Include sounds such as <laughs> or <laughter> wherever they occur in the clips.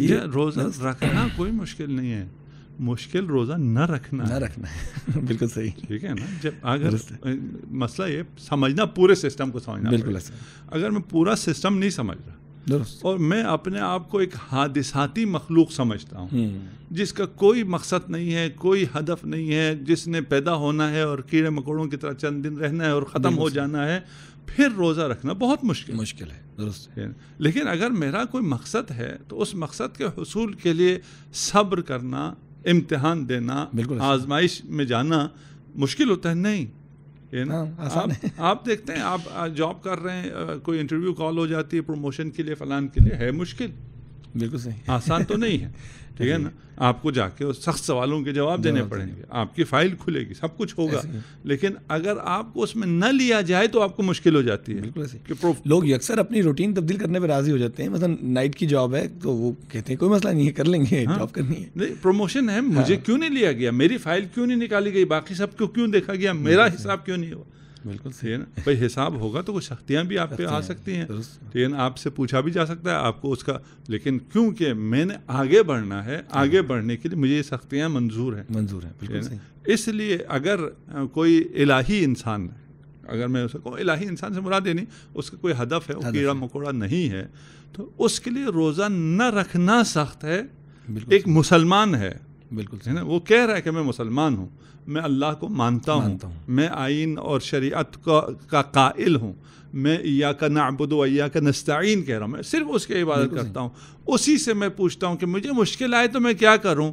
ये रोज़ा रखना कोई मुश्किल नहीं है मुश्किल रोज़ा न रखना न रखना है <laughs> बिल्कुल सही ठीक है ना जब अगर मसला ये समझना पूरे सिस्टम को समझना बिल्कुल अगर मैं पूरा सिस्टम नहीं समझ रहा और मैं अपने आप को एक हादिसाती मखलूक समझता हूँ हम्म। जिसका कोई मकसद नहीं है कोई हदफ नहीं है जिसने पैदा होना है और कीड़े मकोड़ों की तरह चंद दिन रहना है और ख़त्म हो जाना है फिर रोज़ा रखना बहुत मुश्किल मुश्किल है दुरुस्त है लेकिन अगर मेरा कोई मकसद है तो उस मकसद के हसूल के लिए सब्र करना इम्तहान देना बिल्कुल आजमाइश में जाना मुश्किल होता है नहीं यू हाँ, नो आप आप देखते हैं आप जॉब कर रहे हैं कोई इंटरव्यू कॉल हो जाती है प्रमोशन के लिए फलान के लिए है मुश्किल बिल्कुल सही आसान तो नहीं है <laughs> ठीक है ना आपको जाके उस सख्त सवालों के जवाब देने पड़ेंगे आपकी फाइल खुलेगी सब कुछ होगा लेकिन अगर आपको उसमें न लिया जाए तो आपको मुश्किल हो जाती है बिल्कुल सही लोग अक्सर अपनी रूटीन तब्दील करने पर राजी हो जाते हैं मतलब नाइट की जॉब है तो वो कहते हैं कोई मसला नहीं है कर लेंगे हाँ, जॉब करनी है नहीं प्रमोशन है मुझे हाँ। क्यों नहीं लिया गया मेरी फाइल क्यों नहीं निकाली गई बाकी सबको क्यों देखा गया मेरा हिसाब क्यों नहीं हुआ बिल्कुल सही है ना भाई हिसाब होगा तो कुछ शक्तियाँ भी आप पे आ सकती हैं ठीक है ना आपसे पूछा भी जा सकता है आपको उसका लेकिन क्योंकि मैंने आगे बढ़ना है हाँ। आगे बढ़ने के लिए मुझे ये सख्तियाँ मंजूर हैं मंजूर हैं बिल्कुल इसलिए अगर कोई इलाही इंसान अगर मैं उसको इलाही इंसान से मुराद देनी उसका कोई हदफ है कीड़ा मकोड़ा नहीं है तो उसके लिए रोज़ा न रखना सख्त है एक मुसलमान है बिल्कुल है ना वो कह रहा है कि मैं मुसलमान हूँ मैं अल्लाह को मानता हूँ मैं आइन और शरीत का काल कायल हूँ मैं या का नाबुद या का नस्ताइन कह रहा हूँ मैं सिर्फ उसकी इबादत करता हूँ उसी से मैं पूछता हूँ कि मुझे मुश्किल आए तो मैं क्या करूँ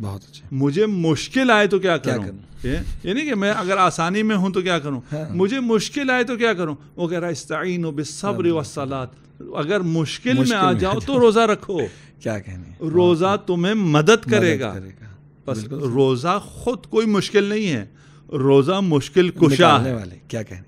बहुत अच्छा मुझे मुश्किल आए तो क्या करूं? क्या करूं ये नहीं कि मैं अगर आसानी में हूं तो क्या करूं हाँ। मुझे मुश्किल आए तो क्या करूं वो कह रहा है इस्ताइन वसलात अगर मुश्किल, मुश्किल में आ तो जाओ तो रोज़ा रखो क्या कहने रोज़ा तुम्हें मदद करेगा बस रोज़ा खुद कोई मुश्किल नहीं है रोज़ा मुश्किल कुशा क्या कहने